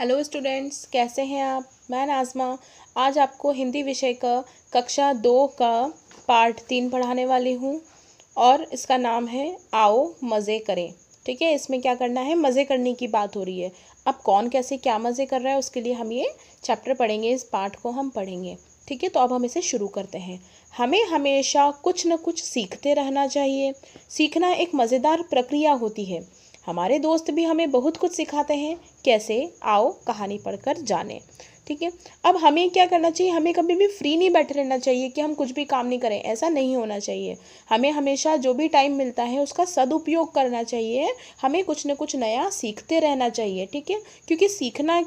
hello students कैसे हैं आप मैं नाजमा आज आपको हिंदी विषय का कक्षा दो का पार्ट तीन पढ़ाने वाली हूँ और इसका नाम है आओ मज़े करें ठीक है इसमें क्या करना है मज़े करने की बात हो रही है अब कौन कैसे क्या मज़े कर रहा है उसके लिए हम ये चैप्टर पढ़ेंगे इस पार्ट को हम पढ़ेंगे ठीक है तो अब हम इसे शुरू करते हैं हमें हमेशा कुछ न कुछ सीखते रहना चाहिए सीखना एक मज़ेदार प्रक्रिया होती है हमारे दोस्त भी हमें बहुत कुछ सिखाते हैं कैसे आओ कहानी पढ़कर जाने ठीक है अब हमें क्या करना चाहिए हमें कभी भी फ्री नहीं बैठे रहना चाहिए कि हम कुछ भी काम नहीं करें ऐसा नहीं होना चाहिए हमें हमेशा जो भी टाइम मिलता है उसका सदुपयोग करना चाहिए हमें कुछ न कुछ नया सीखते रहना चाहिए ठीक है क्योंकि सीखना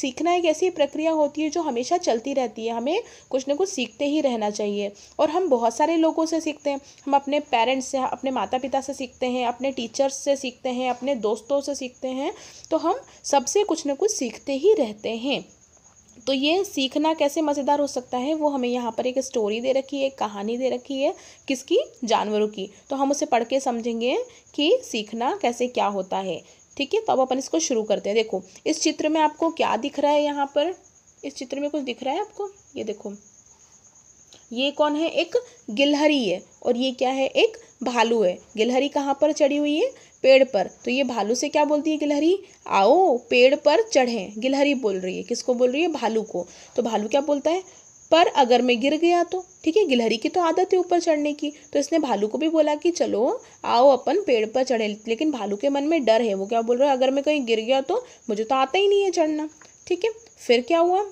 सीखना एक ऐसी प्रक्रिया होती है जो हमेशा चलती रहती है हमें कुछ ना कुछ सीखते ही रहना चाहिए और हम बहुत सारे लोगों से सीखते हैं हम अपने पेरेंट्स से अपने माता पिता से सीखते हैं अपने टीचर्स से सीखते हैं अपने दोस्तों से सीखते हैं तो हम सबसे कुछ ना कुछ सीखते ही रहते हैं तो ये सीखना कैसे मज़ेदार हो सकता है वो हमें यहाँ पर एक स्टोरी दे रखी है एक कहानी दे रखी है किसकी जानवरों की तो हम उसे पढ़ के समझेंगे कि सीखना कैसे क्या होता है ठीक है तो अब अपन इसको शुरू करते हैं देखो इस चित्र में आपको क्या दिख रहा है यहाँ पर इस चित्र में कुछ दिख रहा है आपको ये देखो ये कौन है एक गिलहरी है और ये क्या है एक भालू है गिलहरी कहाँ पर चढ़ी हुई है पेड़ पर तो ये भालू से क्या बोलती है गिलहरी आओ पेड़ पर चढ़ें गिलहरी बोल रही है किसको बोल रही है भालू को तो भालू क्या बोलता है पर अगर मैं गिर गया तो ठीक है गिलहरी की तो आदत है ऊपर चढ़ने की तो इसने भालू को भी बोला कि चलो आओ अपन पेड़ पर चढ़े लेकिन भालू के मन में डर है वो क्या बोल रहा है अगर मैं कहीं गिर गया तो मुझे तो आता ही नहीं है चढ़ना ठीक है फिर क्या हुआ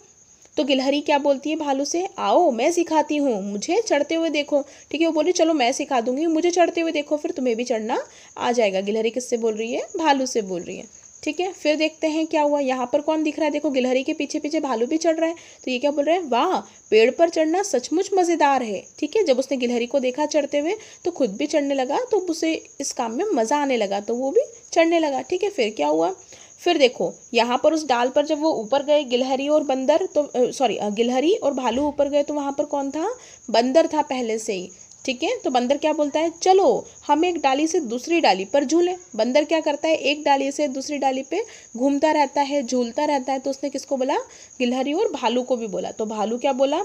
तो गिलहरी क्या बोलती है भालू से आओ मैं सिखाती हूँ मुझे चढ़ते हुए देखो ठीक है वो बोले चलो मैं सिखा दूंगी मुझे चढ़ते हुए देखो फिर तुम्हें भी चढ़ना आ जाएगा गिलहरी किससे बोल रही है भालू से बोल रही है ठीक है फिर देखते हैं क्या हुआ यहाँ पर कौन दिख रहा है देखो गिलहरी के पीछे पीछे भालू भी चढ़ रहा है तो ये क्या बोल रहा है वाह पेड़ पर चढ़ना सचमुच मज़ेदार है ठीक है जब उसने गिलहरी को देखा चढ़ते हुए तो खुद भी चढ़ने लगा तो उसे इस काम में मज़ा आने लगा तो वो भी चढ़ने लगा ठीक है फिर क्या हुआ फिर देखो यहाँ पर उस डाल पर जब वो ऊपर गए गिलहरी और बंदर तो सॉरी गिलहरी और भालू ऊपर गए तो वहाँ पर कौन था बंदर था पहले से ही ठीक है तो बंदर क्या बोलता है चलो हम एक डाली से दूसरी डाली पर झूलें बंदर क्या करता है एक डाली से दूसरी डाली पे घूमता रहता है झूलता रहता है तो उसने किसको बोला गिलहरी और भालू को भी बोला तो भालू क्या बोला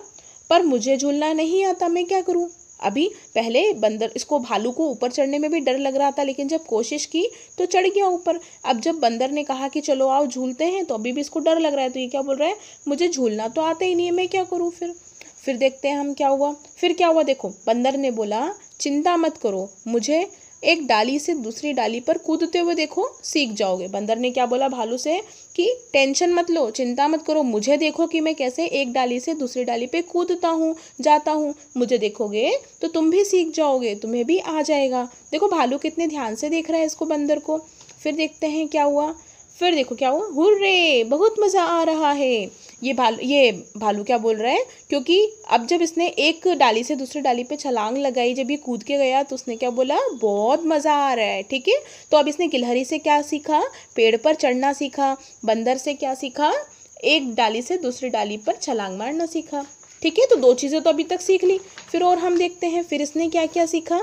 पर मुझे झूलना नहीं आता मैं क्या करूँ अभी पहले बंदर इसको भालू को ऊपर चढ़ने में भी डर लग रहा था लेकिन जब कोशिश की तो चढ़ गया ऊपर अब जब बंदर ने कहा कि चलो आओ झूलते हैं तो अभी भी इसको डर लग रहा है तो ये क्या बोल रहा है मुझे झूलना तो आता ही नहीं है मैं क्या करूँ फिर फिर देखते हैं हम क्या हुआ फिर क्या हुआ देखो बंदर ने बोला चिंता मत करो मुझे एक डाली से दूसरी डाली पर कूदते हुए देखो सीख जाओगे बंदर ने क्या बोला भालू से कि टेंशन मत लो चिंता मत करो मुझे देखो कि मैं कैसे एक डाली से दूसरी डाली पे कूदता हूँ जाता हूँ मुझे देखोगे तो तुम भी सीख जाओगे तुम्हें भी आ जाएगा देखो भालू कितने ध्यान से देख रहा है इसको बंदर को फिर देखते हैं क्या हुआ फिर देखो क्या हुआ हुर्रे बहुत मज़ा आ रहा है ये भालू ये भालू क्या बोल रहा है क्योंकि अब जब इसने एक डाली से दूसरी डाली पे छलांग लगाई जब ये कूद के गया तो उसने क्या बोला बहुत मज़ा आ रहा है ठीक है तो अब इसने गिलहरी से क्या सीखा पेड़ पर चढ़ना सीखा बंदर से क्या सीखा एक डाली से दूसरी डाली पर छलांग मारना सीखा ठीक है तो दो चीज़ें तो अभी तक सीख ली फिर और हम देखते हैं फिर इसने क्या क्या सीखा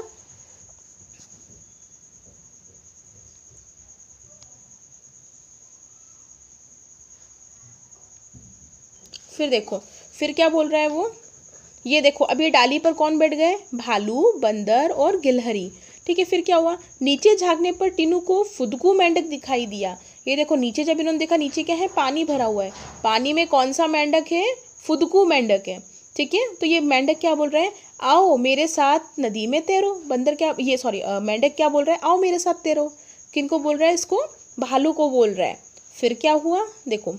फिर देखो फिर क्या बोल रहा है वो ये देखो अब ये डाली पर कौन बैठ गए भालू बंदर और गिलहरी ठीक है फिर क्या हुआ नीचे झाँकने पर टीनू को फुदकू मेंढक दिखाई दिया ये देखो नीचे जब इन्होंने देखा नीचे क्या है पानी भरा हुआ है पानी में कौन सा मेंढक है फुदकू मेंढक है ठीक है तो ये मेंढक क्या बोल रहे हैं आओ मेरे साथ नदी में तैरो बंदर क्या ये सॉरी मेंढक क्या बोल रहा है आओ मेरे साथ तैरो किनको बोल रहा है इसको भालू को बोल रहा है फिर क्या हुआ देखो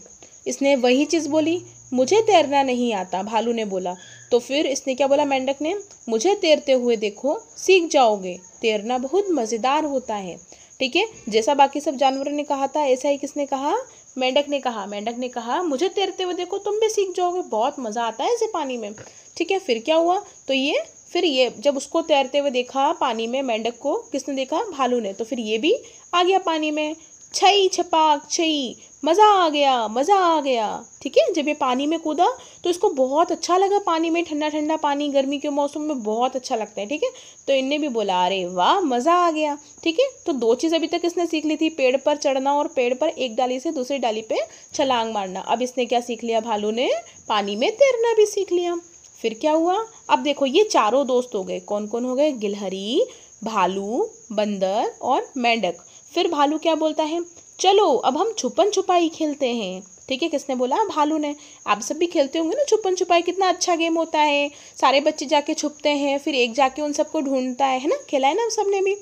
इसने वही चीज़ बोली मुझे तैरना नहीं आता भालू ने बोला तो फिर इसने क्या बोला मेंढक ने मुझे तैरते हुए देखो सीख जाओगे तैरना बहुत मज़ेदार होता है ठीक है जैसा बाकी सब जानवरों ने कहा था ऐसा ही किसने कहा मेंढक ने कहा मेंढक ने कहा मुझे तैरते हुए देखो तुम भी सीख जाओगे बहुत मज़ा आता है ऐसे पानी में ठीक है फिर क्या हुआ तो ये फिर ये जब उसको तैरते हुए देखा पानी में मेंढक को किसने देखा भालू ने तो फिर ये भी आ गया पानी में छई छपाक छई मज़ा आ गया मज़ा आ गया ठीक है जब ये पानी में कूदा तो इसको बहुत अच्छा लगा पानी में ठंडा ठंडा पानी गर्मी के मौसम में बहुत अच्छा लगता है ठीक है तो इनने भी बोला अरे वाह मज़ा आ गया ठीक है तो दो चीज़ अभी तक इसने सीख ली थी पेड़ पर चढ़ना और पेड़ पर एक डाली से दूसरी डाली पर छलांग मारना अब इसने क्या सीख लिया भालू ने पानी में तैरना भी सीख लिया फिर क्या हुआ अब देखो ये चारों दोस्त हो गए कौन कौन हो गए गिलहरी भालू बंदर और मेंढक फिर भालू क्या बोलता है चलो अब हम छुपन छुपाई खेलते हैं ठीक है किसने बोला भालू ने आप सब भी खेलते होंगे ना छुपन छुपाई कितना अच्छा गेम होता है सारे बच्चे जाके छुपते हैं फिर एक जाके उन सबको ढूंढता है है ना खेला है ना हम सब ने भी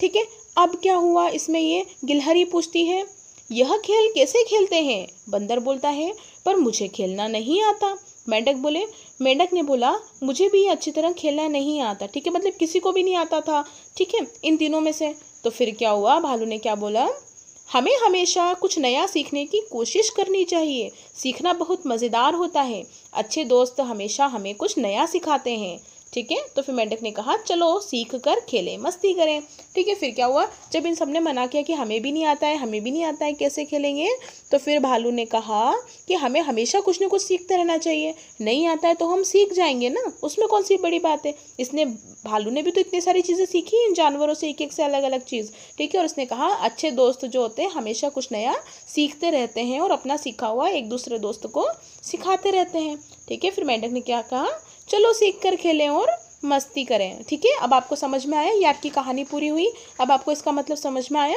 ठीक है अब क्या हुआ इसमें ये गिलहरी पूछती है यह खेल कैसे खेलते हैं बंदर बोलता है पर मुझे खेलना नहीं आता मेंढक बोले मेंढक ने बोला मुझे भी अच्छी तरह खेलना नहीं आता ठीक है मतलब किसी को भी नहीं आता था ठीक है इन तीनों में से तो फिर क्या हुआ भालू ने क्या बोला हमें हमेशा कुछ नया सीखने की कोशिश करनी चाहिए सीखना बहुत मज़ेदार होता है अच्छे दोस्त हमेशा हमें कुछ नया सिखाते हैं ठीक है तो फिर मेंढक ने कहा चलो सीख कर खेलें मस्ती करें ठीक है फिर क्या हुआ जब इन सब ने मना किया कि हमें भी नहीं आता है हमें भी नहीं आता है कैसे खेलेंगे तो फिर भालू ने कहा कि हमें हमेशा कुछ ना कुछ सीखते रहना चाहिए नहीं आता है तो हम सीख जाएंगे ना उसमें कौन सी बड़ी बात है इसने भालू ने भी तो इतनी सारी चीज़ें सीखी इन जानवरों से एक एक से अलग अलग चीज़ ठीक है और उसने कहा अच्छे दोस्त जो होते हैं हमेशा कुछ नया सीखते रहते हैं और अपना सीखा हुआ एक दूसरे दोस्त को सिखाते रहते हैं ठीक है फिर मेंढक ने क्या कहा चलो सीख कर खेलें और मस्ती करें ठीक है अब आपको समझ में आया ये आपकी कहानी पूरी हुई अब आपको इसका मतलब समझ में आया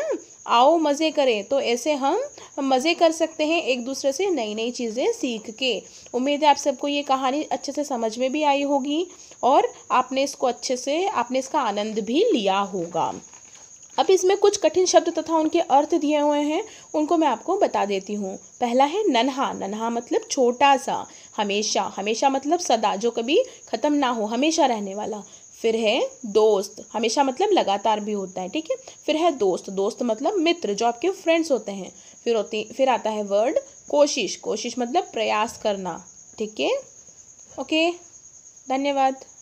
आओ मज़े करें तो ऐसे हम मज़े कर सकते हैं एक दूसरे से नई नई चीज़ें सीख के उम्मीद है आप सबको ये कहानी अच्छे से समझ में भी आई होगी और आपने इसको अच्छे से आपने इसका आनंद भी लिया होगा अब इसमें कुछ कठिन शब्द तथा उनके अर्थ दिए हुए हैं उनको मैं आपको बता देती हूँ पहला है नन्हा नन्हा मतलब छोटा सा हमेशा हमेशा मतलब सदा जो कभी ख़त्म ना हो हमेशा रहने वाला फिर है दोस्त हमेशा मतलब लगातार भी होता है ठीक है फिर है दोस्त दोस्त मतलब मित्र जो आपके फ्रेंड्स होते हैं फिर होती फिर आता है वर्ड कोशिश कोशिश मतलब प्रयास करना ठीक है ओके धन्यवाद